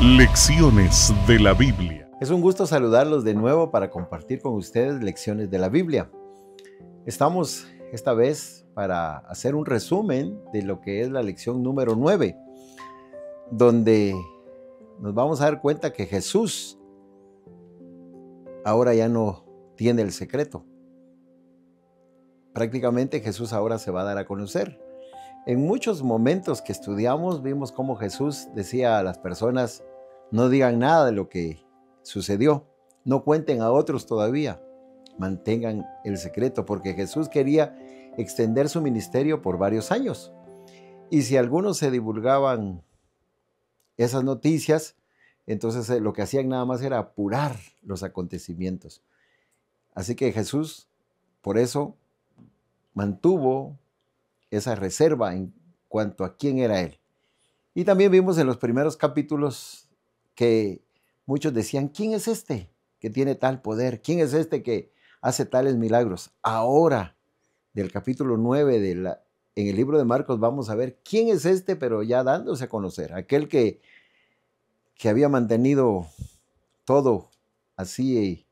Lecciones de la Biblia. Es un gusto saludarlos de nuevo para compartir con ustedes Lecciones de la Biblia. Estamos esta vez para hacer un resumen de lo que es la lección número 9, donde nos vamos a dar cuenta que Jesús ahora ya no tiene el secreto. Prácticamente Jesús ahora se va a dar a conocer. En muchos momentos que estudiamos vimos cómo Jesús decía a las personas, no digan nada de lo que sucedió, no cuenten a otros todavía, mantengan el secreto, porque Jesús quería extender su ministerio por varios años. Y si algunos se divulgaban esas noticias, entonces eh, lo que hacían nada más era apurar los acontecimientos. Así que Jesús, por eso, mantuvo esa reserva en cuanto a quién era él. Y también vimos en los primeros capítulos que muchos decían, ¿quién es este que tiene tal poder? ¿Quién es este que hace tales milagros? Ahora, del capítulo 9 de la, en el libro de Marcos, vamos a ver quién es este, pero ya dándose a conocer, aquel que, que había mantenido todo así eh,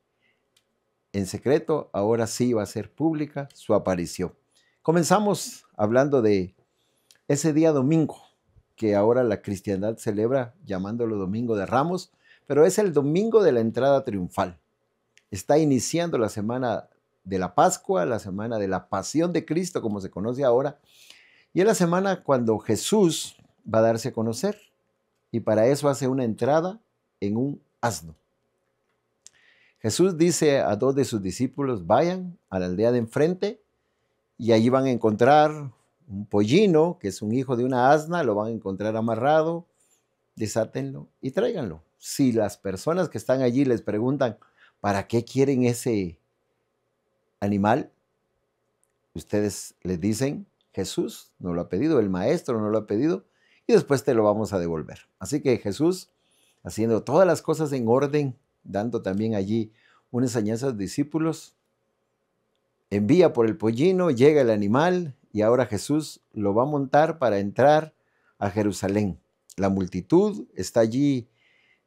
en secreto, ahora sí va a ser pública su aparición. Comenzamos hablando de ese día domingo, que ahora la cristiandad celebra llamándolo Domingo de Ramos, pero es el domingo de la entrada triunfal. Está iniciando la semana de la Pascua, la semana de la pasión de Cristo, como se conoce ahora, y es la semana cuando Jesús va a darse a conocer, y para eso hace una entrada en un asno. Jesús dice a dos de sus discípulos, vayan a la aldea de enfrente y allí van a encontrar un pollino, que es un hijo de una asna, lo van a encontrar amarrado, desátenlo y tráiganlo. Si las personas que están allí les preguntan, ¿para qué quieren ese animal? Ustedes les dicen, Jesús no lo ha pedido, el maestro no lo ha pedido, y después te lo vamos a devolver. Así que Jesús, haciendo todas las cosas en orden, dando también allí una enseñanza a los discípulos, envía por el pollino, llega el animal y ahora Jesús lo va a montar para entrar a Jerusalén. La multitud está allí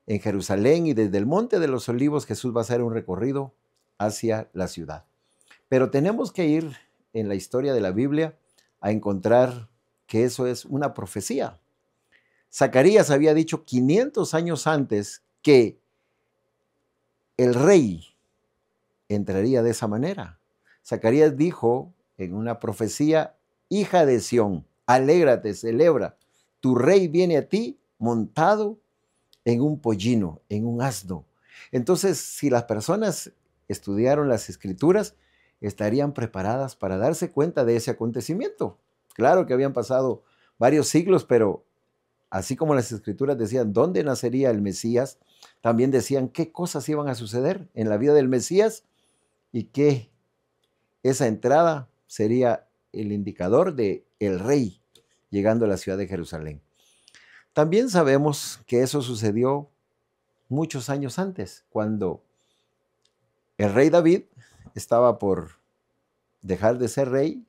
en Jerusalén y desde el Monte de los Olivos Jesús va a hacer un recorrido hacia la ciudad. Pero tenemos que ir en la historia de la Biblia a encontrar que eso es una profecía. Zacarías había dicho 500 años antes que el rey entraría de esa manera. Zacarías dijo en una profecía, hija de Sión, alégrate, celebra, tu rey viene a ti montado en un pollino, en un asno. Entonces, si las personas estudiaron las escrituras, estarían preparadas para darse cuenta de ese acontecimiento. Claro que habían pasado varios siglos, pero así como las escrituras decían dónde nacería el Mesías, también decían qué cosas iban a suceder en la vida del Mesías y qué esa entrada sería el indicador de el rey llegando a la ciudad de Jerusalén. También sabemos que eso sucedió muchos años antes, cuando el rey David estaba por dejar de ser rey,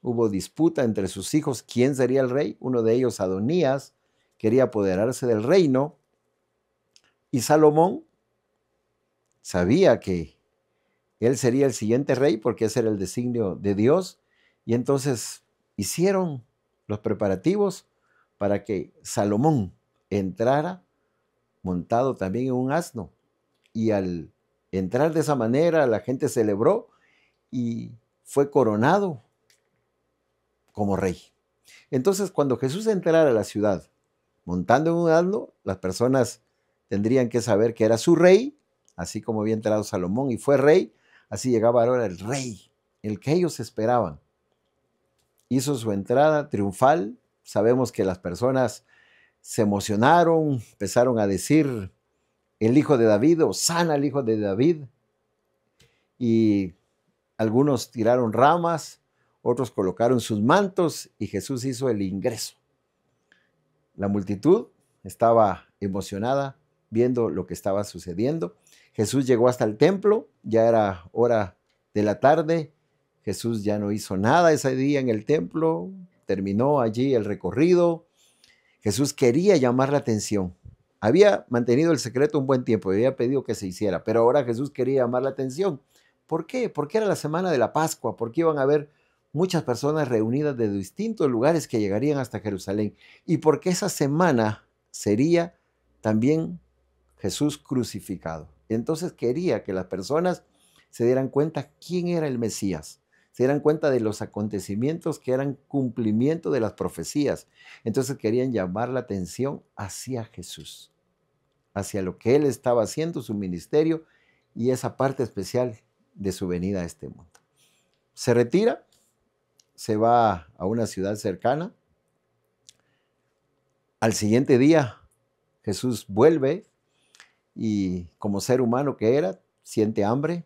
hubo disputa entre sus hijos quién sería el rey, uno de ellos Adonías quería apoderarse del reino y Salomón sabía que él sería el siguiente rey porque ese era el designio de Dios. Y entonces hicieron los preparativos para que Salomón entrara montado también en un asno. Y al entrar de esa manera, la gente celebró y fue coronado como rey. Entonces, cuando Jesús entrara a la ciudad montando en un asno, las personas tendrían que saber que era su rey, así como había entrado Salomón y fue rey, Así llegaba ahora el rey, el que ellos esperaban. Hizo su entrada triunfal. Sabemos que las personas se emocionaron, empezaron a decir, el hijo de David, o sana el hijo de David. Y algunos tiraron ramas, otros colocaron sus mantos y Jesús hizo el ingreso. La multitud estaba emocionada viendo lo que estaba sucediendo Jesús llegó hasta el templo, ya era hora de la tarde, Jesús ya no hizo nada ese día en el templo, terminó allí el recorrido. Jesús quería llamar la atención. Había mantenido el secreto un buen tiempo, había pedido que se hiciera, pero ahora Jesús quería llamar la atención. ¿Por qué? Porque era la semana de la Pascua, porque iban a haber muchas personas reunidas de distintos lugares que llegarían hasta Jerusalén y porque esa semana sería también Jesús crucificado. Entonces quería que las personas se dieran cuenta quién era el Mesías, se dieran cuenta de los acontecimientos que eran cumplimiento de las profecías. Entonces querían llamar la atención hacia Jesús, hacia lo que él estaba haciendo, su ministerio y esa parte especial de su venida a este mundo. Se retira, se va a una ciudad cercana. Al siguiente día, Jesús vuelve y como ser humano que era, siente hambre,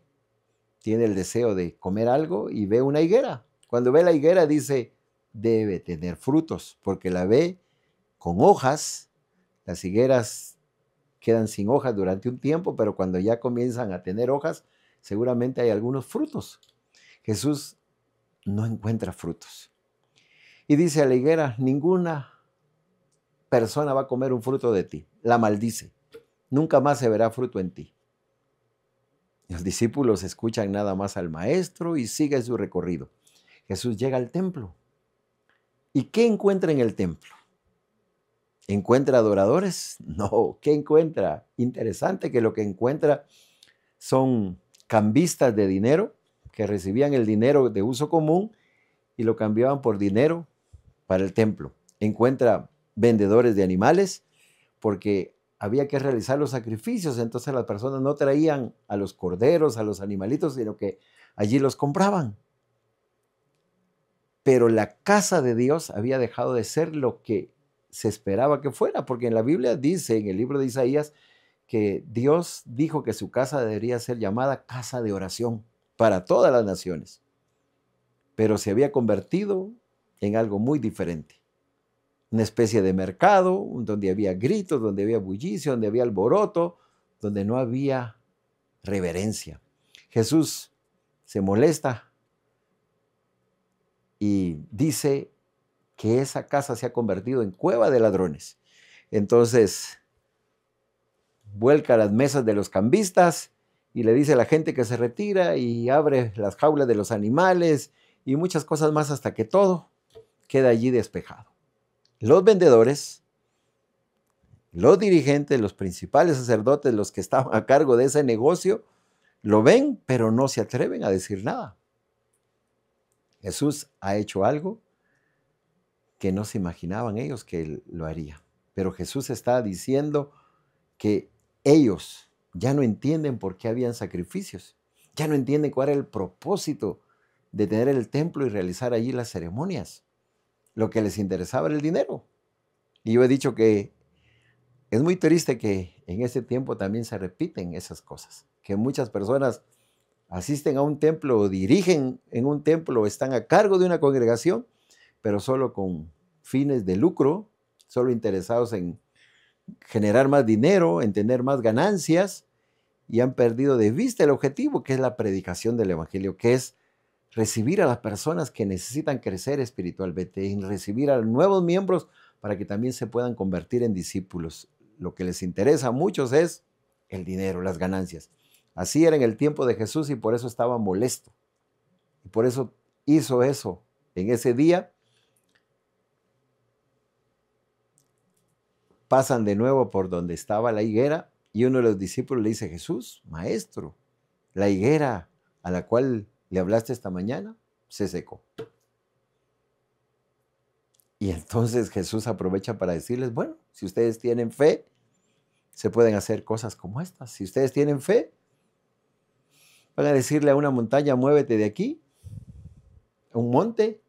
tiene el deseo de comer algo y ve una higuera. Cuando ve la higuera dice, debe tener frutos, porque la ve con hojas. Las higueras quedan sin hojas durante un tiempo, pero cuando ya comienzan a tener hojas, seguramente hay algunos frutos. Jesús no encuentra frutos. Y dice a la higuera, ninguna persona va a comer un fruto de ti. La maldice nunca más se verá fruto en ti. Los discípulos escuchan nada más al maestro y siguen su recorrido. Jesús llega al templo. ¿Y qué encuentra en el templo? ¿Encuentra adoradores? No, ¿qué encuentra? Interesante que lo que encuentra son cambistas de dinero que recibían el dinero de uso común y lo cambiaban por dinero para el templo. Encuentra vendedores de animales porque había que realizar los sacrificios, entonces las personas no traían a los corderos, a los animalitos, sino que allí los compraban. Pero la casa de Dios había dejado de ser lo que se esperaba que fuera, porque en la Biblia dice, en el libro de Isaías, que Dios dijo que su casa debería ser llamada casa de oración para todas las naciones, pero se había convertido en algo muy diferente una especie de mercado donde había gritos, donde había bullicio, donde había alboroto, donde no había reverencia. Jesús se molesta y dice que esa casa se ha convertido en cueva de ladrones. Entonces, vuelca las mesas de los cambistas y le dice a la gente que se retira y abre las jaulas de los animales y muchas cosas más hasta que todo queda allí despejado los vendedores, los dirigentes, los principales sacerdotes, los que estaban a cargo de ese negocio, lo ven, pero no se atreven a decir nada. Jesús ha hecho algo que no se imaginaban ellos que lo haría. Pero Jesús está diciendo que ellos ya no entienden por qué habían sacrificios, ya no entienden cuál era el propósito de tener el templo y realizar allí las ceremonias lo que les interesaba era el dinero. Y yo he dicho que es muy triste que en este tiempo también se repiten esas cosas, que muchas personas asisten a un templo dirigen en un templo, están a cargo de una congregación, pero solo con fines de lucro, solo interesados en generar más dinero, en tener más ganancias, y han perdido de vista el objetivo, que es la predicación del Evangelio, que es recibir a las personas que necesitan crecer espiritualmente, y recibir a nuevos miembros para que también se puedan convertir en discípulos. Lo que les interesa a muchos es el dinero, las ganancias. Así era en el tiempo de Jesús y por eso estaba molesto. Y por eso hizo eso en ese día. Pasan de nuevo por donde estaba la higuera y uno de los discípulos le dice, Jesús, maestro, la higuera a la cual le hablaste esta mañana, se secó. Y entonces Jesús aprovecha para decirles, bueno, si ustedes tienen fe, se pueden hacer cosas como estas. Si ustedes tienen fe, van a decirle a una montaña, muévete de aquí, a un monte,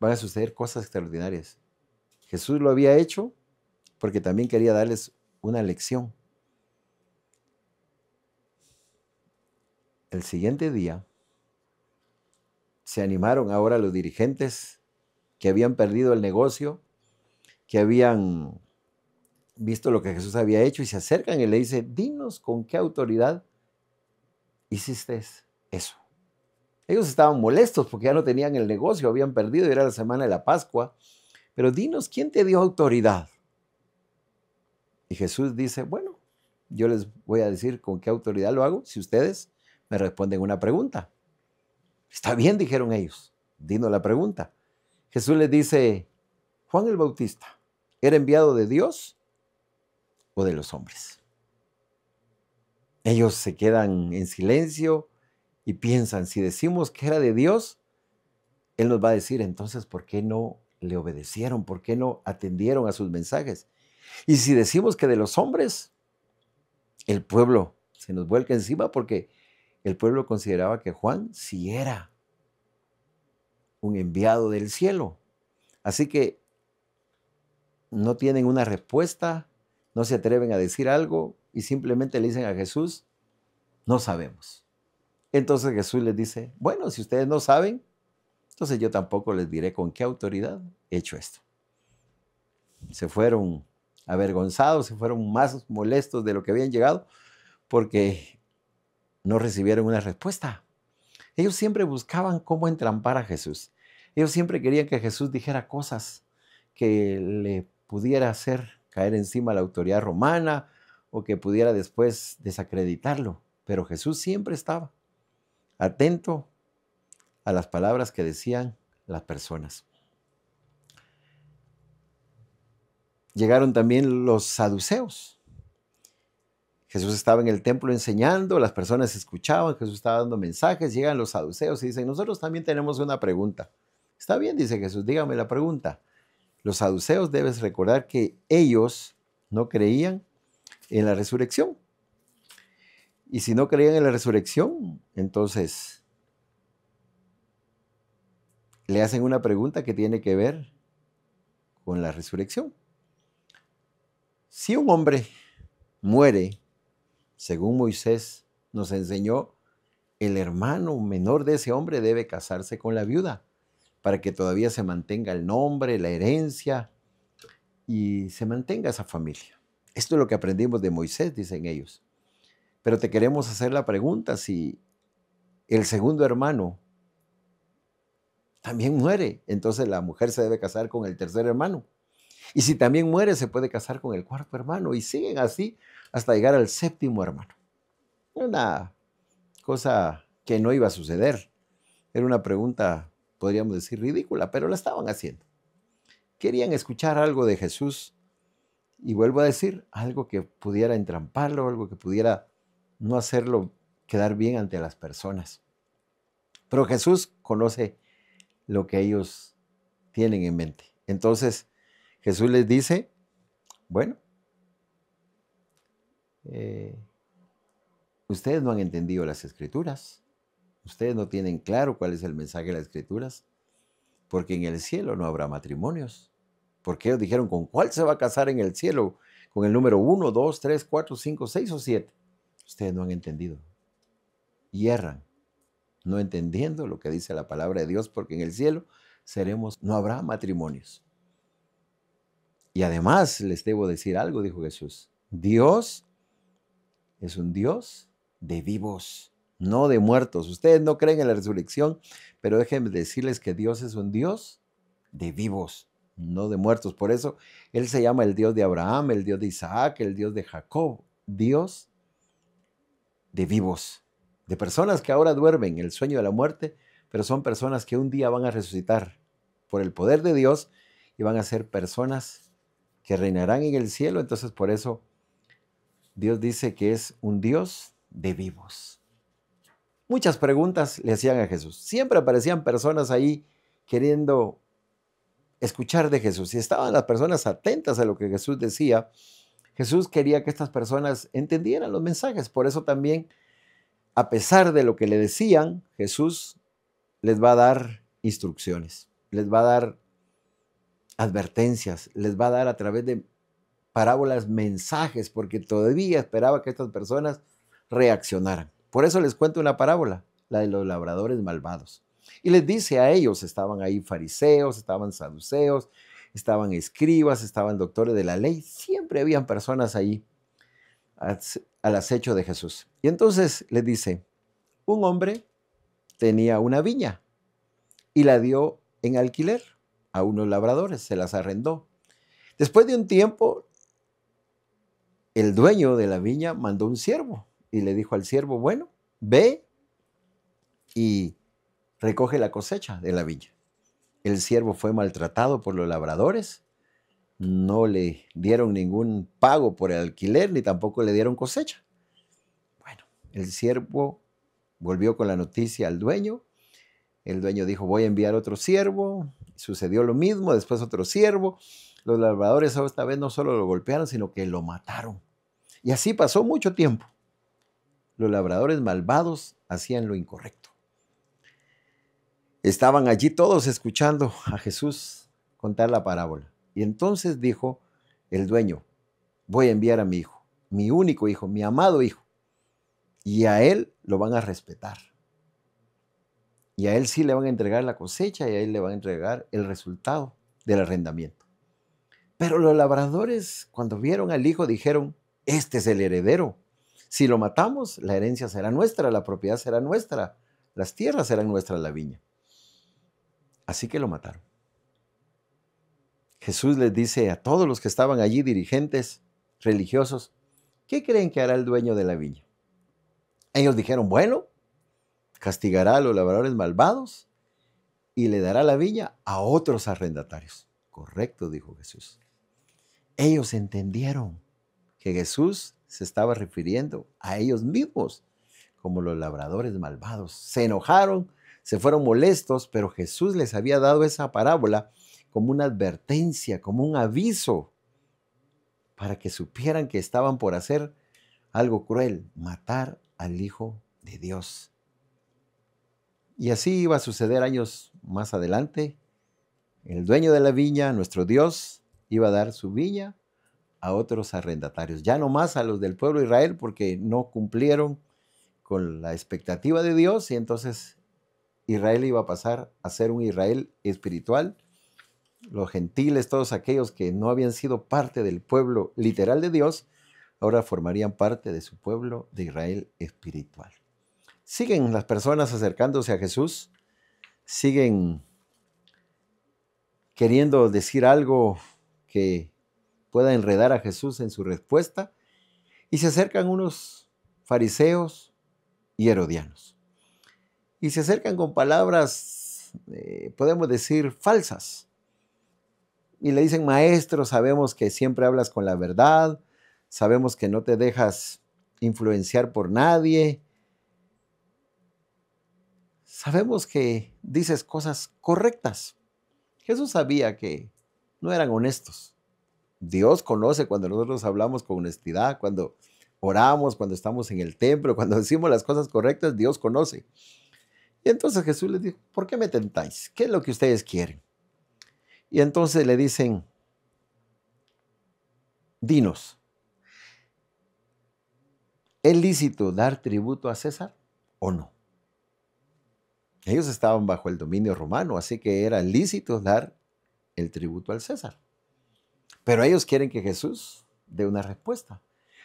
van a suceder cosas extraordinarias. Jesús lo había hecho porque también quería darles una lección. El siguiente día, se animaron ahora los dirigentes que habían perdido el negocio, que habían visto lo que Jesús había hecho y se acercan y le dice, dinos con qué autoridad hiciste eso. Ellos estaban molestos porque ya no tenían el negocio, habían perdido, era la semana de la Pascua. Pero dinos, ¿quién te dio autoridad? Y Jesús dice, bueno, yo les voy a decir con qué autoridad lo hago si ustedes me responden una pregunta. Está bien, dijeron ellos. Dino la pregunta. Jesús les dice, Juan el Bautista, ¿era enviado de Dios o de los hombres? Ellos se quedan en silencio y piensan, si decimos que era de Dios, Él nos va a decir, entonces, ¿por qué no le obedecieron? ¿Por qué no atendieron a sus mensajes? Y si decimos que de los hombres, el pueblo se nos vuelca encima porque el pueblo consideraba que Juan sí era un enviado del cielo. Así que no tienen una respuesta, no se atreven a decir algo y simplemente le dicen a Jesús, no sabemos. Entonces Jesús les dice, bueno, si ustedes no saben, entonces yo tampoco les diré con qué autoridad he hecho esto. Se fueron avergonzados, se fueron más molestos de lo que habían llegado, porque no recibieron una respuesta. Ellos siempre buscaban cómo entrampar a Jesús. Ellos siempre querían que Jesús dijera cosas que le pudiera hacer caer encima la autoridad romana o que pudiera después desacreditarlo. Pero Jesús siempre estaba atento a las palabras que decían las personas. Llegaron también los saduceos, Jesús estaba en el templo enseñando, las personas escuchaban, Jesús estaba dando mensajes, llegan los saduceos y dicen, nosotros también tenemos una pregunta. Está bien, dice Jesús, dígame la pregunta. Los saduceos debes recordar que ellos no creían en la resurrección. Y si no creían en la resurrección, entonces le hacen una pregunta que tiene que ver con la resurrección. Si un hombre muere según Moisés nos enseñó, el hermano menor de ese hombre debe casarse con la viuda para que todavía se mantenga el nombre, la herencia y se mantenga esa familia. Esto es lo que aprendimos de Moisés, dicen ellos. Pero te queremos hacer la pregunta si el segundo hermano también muere, entonces la mujer se debe casar con el tercer hermano. Y si también muere, se puede casar con el cuarto hermano. Y siguen así hasta llegar al séptimo hermano. Una cosa que no iba a suceder. Era una pregunta, podríamos decir, ridícula, pero la estaban haciendo. Querían escuchar algo de Jesús y vuelvo a decir, algo que pudiera entramparlo, algo que pudiera no hacerlo quedar bien ante las personas. Pero Jesús conoce lo que ellos tienen en mente. Entonces Jesús les dice, bueno, eh, ustedes no han entendido las escrituras, ustedes no tienen claro cuál es el mensaje de las escrituras, porque en el cielo no habrá matrimonios. Porque ellos dijeron, ¿con cuál se va a casar en el cielo? ¿Con el número 1, 2, 3, 4, 5, 6 o 7? Ustedes no han entendido. Y erran, no entendiendo lo que dice la palabra de Dios, porque en el cielo seremos, no habrá matrimonios. Y además les debo decir algo, dijo Jesús. Dios es un Dios de vivos, no de muertos. Ustedes no creen en la resurrección, pero déjenme decirles que Dios es un Dios de vivos, no de muertos. Por eso Él se llama el Dios de Abraham, el Dios de Isaac, el Dios de Jacob, Dios de vivos, de personas que ahora duermen en el sueño de la muerte, pero son personas que un día van a resucitar por el poder de Dios y van a ser personas que reinarán en el cielo. Entonces por eso Dios dice que es un Dios de vivos. Muchas preguntas le hacían a Jesús. Siempre aparecían personas ahí queriendo escuchar de Jesús. Y estaban las personas atentas a lo que Jesús decía. Jesús quería que estas personas entendieran los mensajes. Por eso también, a pesar de lo que le decían, Jesús les va a dar instrucciones, les va a dar advertencias, les va a dar a través de parábolas, mensajes, porque todavía esperaba que estas personas reaccionaran. Por eso les cuento una parábola, la de los labradores malvados. Y les dice a ellos, estaban ahí fariseos, estaban saduceos, estaban escribas, estaban doctores de la ley, siempre habían personas ahí al acecho de Jesús. Y entonces les dice, un hombre tenía una viña y la dio en alquiler a unos labradores, se las arrendó. Después de un tiempo, el dueño de la viña mandó un siervo y le dijo al siervo, bueno, ve y recoge la cosecha de la viña. El siervo fue maltratado por los labradores, no le dieron ningún pago por el alquiler ni tampoco le dieron cosecha. Bueno, el siervo volvió con la noticia al dueño. El dueño dijo, voy a enviar otro siervo. Sucedió lo mismo, después otro siervo los labradores esta vez no solo lo golpearon, sino que lo mataron. Y así pasó mucho tiempo. Los labradores malvados hacían lo incorrecto. Estaban allí todos escuchando a Jesús contar la parábola. Y entonces dijo el dueño, voy a enviar a mi hijo, mi único hijo, mi amado hijo. Y a él lo van a respetar. Y a él sí le van a entregar la cosecha y a él le van a entregar el resultado del arrendamiento. Pero los labradores, cuando vieron al hijo, dijeron, este es el heredero. Si lo matamos, la herencia será nuestra, la propiedad será nuestra, las tierras serán nuestras, la viña. Así que lo mataron. Jesús les dice a todos los que estaban allí, dirigentes, religiosos, ¿qué creen que hará el dueño de la viña? Ellos dijeron, bueno, castigará a los labradores malvados y le dará la viña a otros arrendatarios. Correcto, dijo Jesús ellos entendieron que Jesús se estaba refiriendo a ellos mismos como los labradores malvados. Se enojaron, se fueron molestos, pero Jesús les había dado esa parábola como una advertencia, como un aviso, para que supieran que estaban por hacer algo cruel, matar al Hijo de Dios. Y así iba a suceder años más adelante. El dueño de la viña, nuestro Dios, iba a dar su villa a otros arrendatarios, ya no más a los del pueblo de Israel porque no cumplieron con la expectativa de Dios y entonces Israel iba a pasar a ser un Israel espiritual. Los gentiles, todos aquellos que no habían sido parte del pueblo literal de Dios, ahora formarían parte de su pueblo de Israel espiritual. Siguen las personas acercándose a Jesús, siguen queriendo decir algo que pueda enredar a Jesús en su respuesta. Y se acercan unos fariseos y herodianos. Y se acercan con palabras, eh, podemos decir, falsas. Y le dicen, maestro, sabemos que siempre hablas con la verdad, sabemos que no te dejas influenciar por nadie, sabemos que dices cosas correctas. Jesús sabía que no eran honestos. Dios conoce cuando nosotros hablamos con honestidad, cuando oramos, cuando estamos en el templo, cuando decimos las cosas correctas, Dios conoce. Y entonces Jesús les dijo, ¿por qué me tentáis? ¿Qué es lo que ustedes quieren? Y entonces le dicen, dinos, ¿es lícito dar tributo a César o no? Ellos estaban bajo el dominio romano, así que era lícito dar el tributo al César. Pero ellos quieren que Jesús dé una respuesta.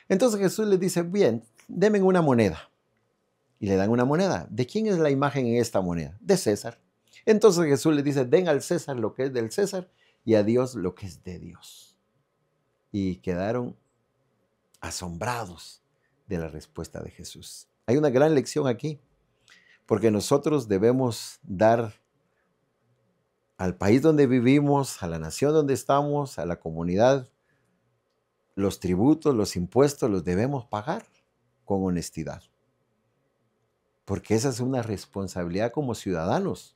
Entonces Jesús les dice, bien, denme una moneda. Y le dan una moneda. ¿De quién es la imagen en esta moneda? De César. Entonces Jesús les dice, den al César lo que es del César y a Dios lo que es de Dios. Y quedaron asombrados de la respuesta de Jesús. Hay una gran lección aquí, porque nosotros debemos dar al país donde vivimos, a la nación donde estamos, a la comunidad, los tributos, los impuestos los debemos pagar con honestidad. Porque esa es una responsabilidad como ciudadanos.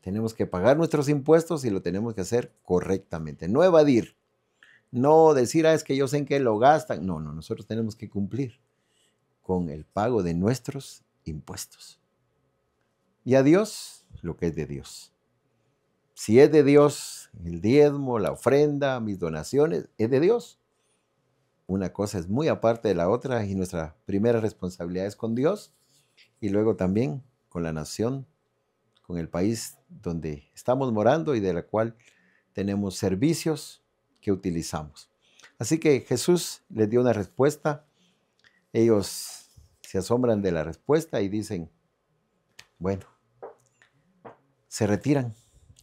Tenemos que pagar nuestros impuestos y lo tenemos que hacer correctamente. No evadir, no decir, ah, es que yo sé en qué lo gastan. No, no, nosotros tenemos que cumplir con el pago de nuestros impuestos. Y a Dios lo que es de Dios si es de Dios, el diezmo, la ofrenda, mis donaciones, es de Dios. Una cosa es muy aparte de la otra y nuestra primera responsabilidad es con Dios y luego también con la nación, con el país donde estamos morando y de la cual tenemos servicios que utilizamos. Así que Jesús les dio una respuesta. Ellos se asombran de la respuesta y dicen, bueno, se retiran.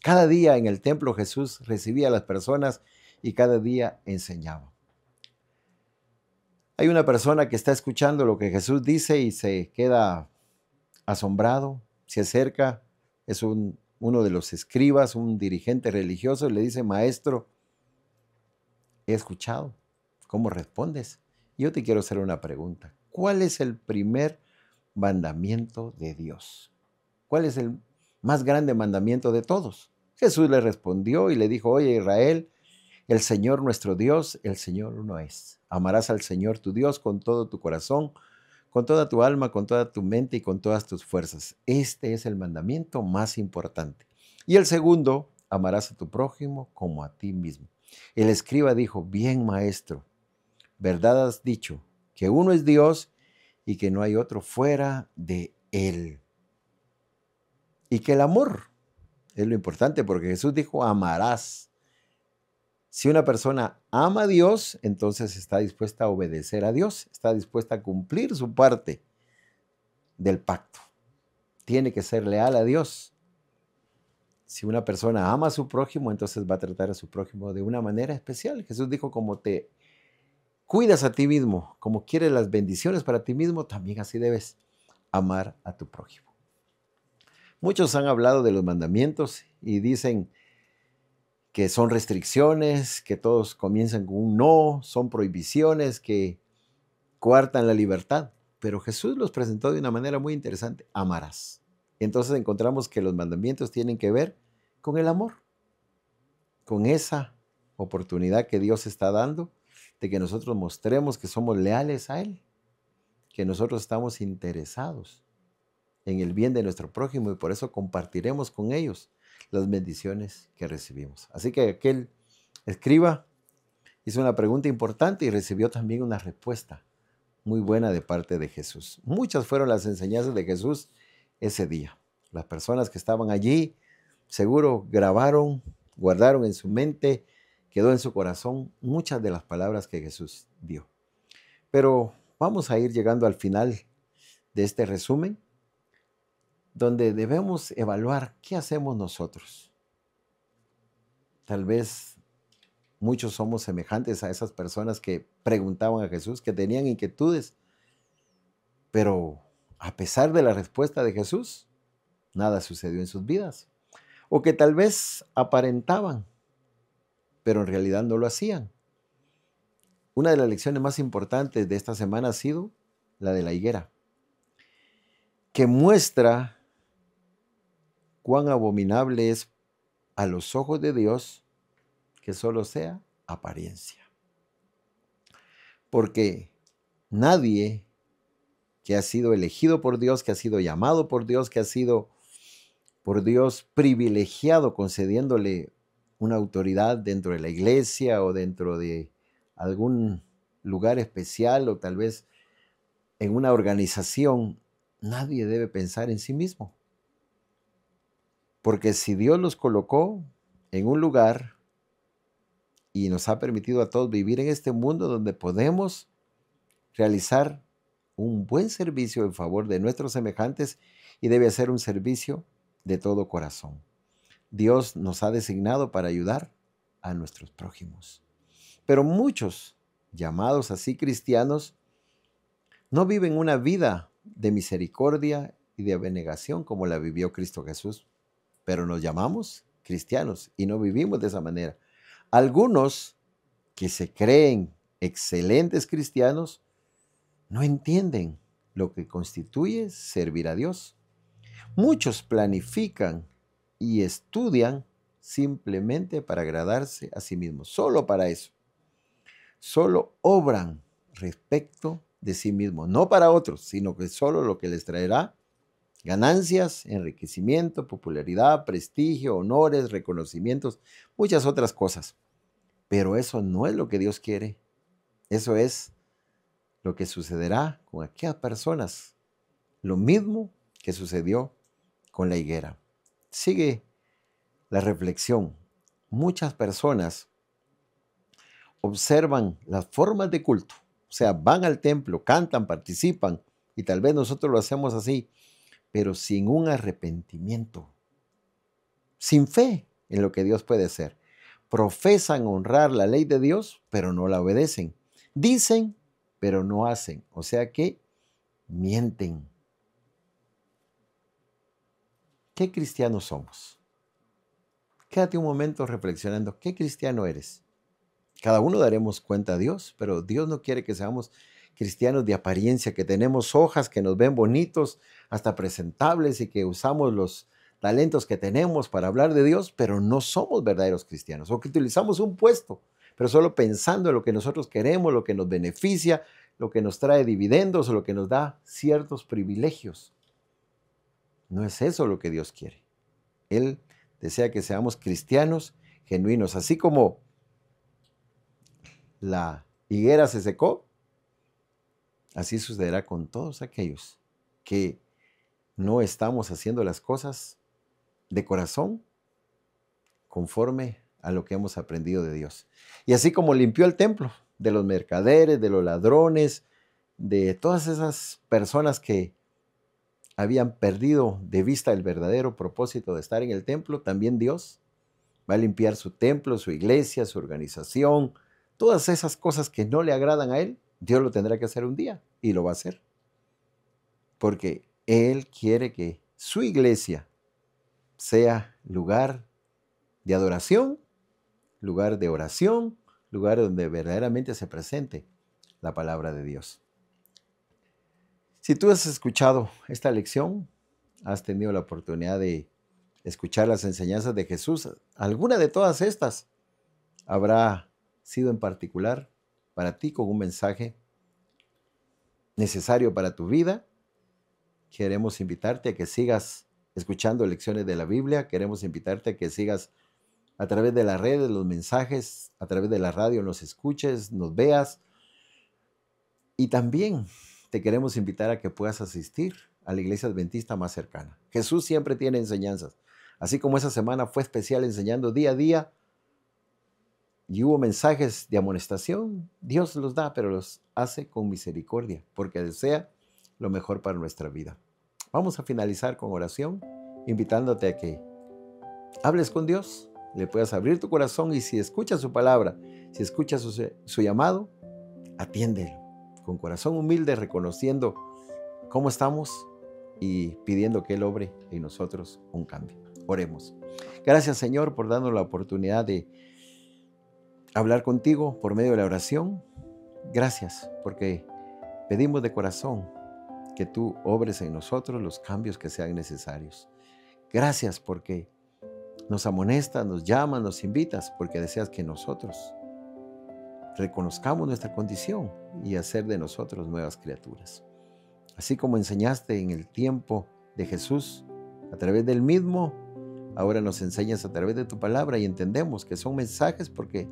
Cada día en el templo Jesús recibía a las personas y cada día enseñaba. Hay una persona que está escuchando lo que Jesús dice y se queda asombrado, se acerca, es uno de los escribas, un dirigente religioso, y le dice, maestro, he escuchado, ¿cómo respondes? Yo te quiero hacer una pregunta. ¿Cuál es el primer mandamiento de Dios? ¿Cuál es el más grande mandamiento de todos? Jesús le respondió y le dijo, oye Israel, el Señor nuestro Dios, el Señor uno es. Amarás al Señor tu Dios con todo tu corazón, con toda tu alma, con toda tu mente y con todas tus fuerzas. Este es el mandamiento más importante. Y el segundo, amarás a tu prójimo como a ti mismo. El escriba dijo, bien maestro, verdad has dicho, que uno es Dios y que no hay otro fuera de él. Y que el amor es lo importante porque Jesús dijo, amarás. Si una persona ama a Dios, entonces está dispuesta a obedecer a Dios, está dispuesta a cumplir su parte del pacto. Tiene que ser leal a Dios. Si una persona ama a su prójimo, entonces va a tratar a su prójimo de una manera especial. Jesús dijo, como te cuidas a ti mismo, como quieres las bendiciones para ti mismo, también así debes amar a tu prójimo. Muchos han hablado de los mandamientos y dicen que son restricciones, que todos comienzan con un no, son prohibiciones que coartan la libertad. Pero Jesús los presentó de una manera muy interesante, amarás. Entonces encontramos que los mandamientos tienen que ver con el amor, con esa oportunidad que Dios está dando de que nosotros mostremos que somos leales a Él, que nosotros estamos interesados en el bien de nuestro prójimo y por eso compartiremos con ellos las bendiciones que recibimos. Así que aquel escriba hizo una pregunta importante y recibió también una respuesta muy buena de parte de Jesús. Muchas fueron las enseñanzas de Jesús ese día. Las personas que estaban allí seguro grabaron, guardaron en su mente, quedó en su corazón muchas de las palabras que Jesús dio. Pero vamos a ir llegando al final de este resumen donde debemos evaluar qué hacemos nosotros. Tal vez muchos somos semejantes a esas personas que preguntaban a Jesús, que tenían inquietudes, pero a pesar de la respuesta de Jesús, nada sucedió en sus vidas. O que tal vez aparentaban, pero en realidad no lo hacían. Una de las lecciones más importantes de esta semana ha sido la de la higuera, que muestra cuán abominable es a los ojos de Dios que solo sea apariencia. Porque nadie que ha sido elegido por Dios, que ha sido llamado por Dios, que ha sido por Dios privilegiado concediéndole una autoridad dentro de la iglesia o dentro de algún lugar especial o tal vez en una organización, nadie debe pensar en sí mismo. Porque si Dios los colocó en un lugar y nos ha permitido a todos vivir en este mundo donde podemos realizar un buen servicio en favor de nuestros semejantes y debe ser un servicio de todo corazón. Dios nos ha designado para ayudar a nuestros prójimos. Pero muchos, llamados así cristianos, no viven una vida de misericordia y de abnegación como la vivió Cristo Jesús pero nos llamamos cristianos y no vivimos de esa manera. Algunos que se creen excelentes cristianos no entienden lo que constituye servir a Dios. Muchos planifican y estudian simplemente para agradarse a sí mismos, solo para eso. Solo obran respecto de sí mismos, no para otros, sino que solo lo que les traerá Ganancias, enriquecimiento, popularidad, prestigio, honores, reconocimientos, muchas otras cosas. Pero eso no es lo que Dios quiere. Eso es lo que sucederá con aquellas personas. Lo mismo que sucedió con la higuera. Sigue la reflexión. Muchas personas observan las formas de culto. O sea, van al templo, cantan, participan, y tal vez nosotros lo hacemos así pero sin un arrepentimiento, sin fe en lo que Dios puede hacer. Profesan honrar la ley de Dios, pero no la obedecen. Dicen, pero no hacen. O sea que mienten. ¿Qué cristianos somos? Quédate un momento reflexionando, ¿qué cristiano eres? Cada uno daremos cuenta a Dios, pero Dios no quiere que seamos cristianos de apariencia, que tenemos hojas que nos ven bonitos, hasta presentables y que usamos los talentos que tenemos para hablar de Dios, pero no somos verdaderos cristianos o que utilizamos un puesto, pero solo pensando en lo que nosotros queremos, lo que nos beneficia, lo que nos trae dividendos o lo que nos da ciertos privilegios. No es eso lo que Dios quiere. Él desea que seamos cristianos genuinos, así como la higuera se secó, Así sucederá con todos aquellos que no estamos haciendo las cosas de corazón conforme a lo que hemos aprendido de Dios. Y así como limpió el templo de los mercaderes, de los ladrones, de todas esas personas que habían perdido de vista el verdadero propósito de estar en el templo, también Dios va a limpiar su templo, su iglesia, su organización, todas esas cosas que no le agradan a Él, Dios lo tendrá que hacer un día y lo va a hacer. Porque Él quiere que su iglesia sea lugar de adoración, lugar de oración, lugar donde verdaderamente se presente la palabra de Dios. Si tú has escuchado esta lección, has tenido la oportunidad de escuchar las enseñanzas de Jesús, alguna de todas estas habrá sido en particular para ti con un mensaje necesario para tu vida. Queremos invitarte a que sigas escuchando lecciones de la Biblia. Queremos invitarte a que sigas a través de las redes, los mensajes, a través de la radio, nos escuches, nos veas. Y también te queremos invitar a que puedas asistir a la iglesia adventista más cercana. Jesús siempre tiene enseñanzas. Así como esa semana fue especial enseñando día a día y hubo mensajes de amonestación. Dios los da, pero los hace con misericordia, porque desea lo mejor para nuestra vida. Vamos a finalizar con oración, invitándote a que hables con Dios, le puedas abrir tu corazón y si escuchas su palabra, si escuchas su, llamado, atiéndelo con corazón humilde, reconociendo cómo estamos y pidiendo que Él obre en nosotros un cambio. Oremos. Gracias Señor por darnos la oportunidad de hablar contigo por medio de la oración. Gracias, porque pedimos de corazón que tú obres en nosotros los cambios que sean necesarios. Gracias porque nos amonestas, nos llamas, nos invitas, porque deseas que nosotros reconozcamos nuestra condición y hacer de nosotros nuevas criaturas. Así como enseñaste en el tiempo de Jesús a través del mismo, ahora nos enseñas a través de tu palabra y entendemos que son mensajes porque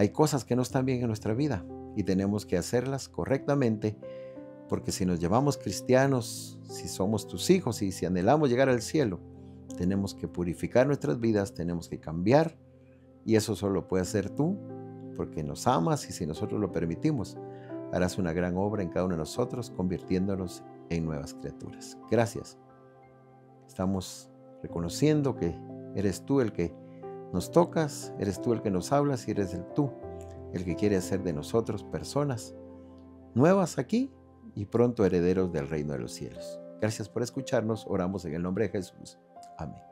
hay cosas que no están bien en nuestra vida y tenemos que hacerlas correctamente porque si nos llamamos cristianos, si somos tus hijos y si anhelamos llegar al cielo, tenemos que purificar nuestras vidas, tenemos que cambiar y eso solo puede hacer tú porque nos amas y si nosotros lo permitimos, harás una gran obra en cada uno de nosotros convirtiéndonos en nuevas criaturas. Gracias. Estamos reconociendo que eres tú el que nos tocas, eres tú el que nos hablas y eres el tú el que quiere hacer de nosotros personas nuevas aquí y pronto herederos del reino de los cielos. Gracias por escucharnos, oramos en el nombre de Jesús. Amén.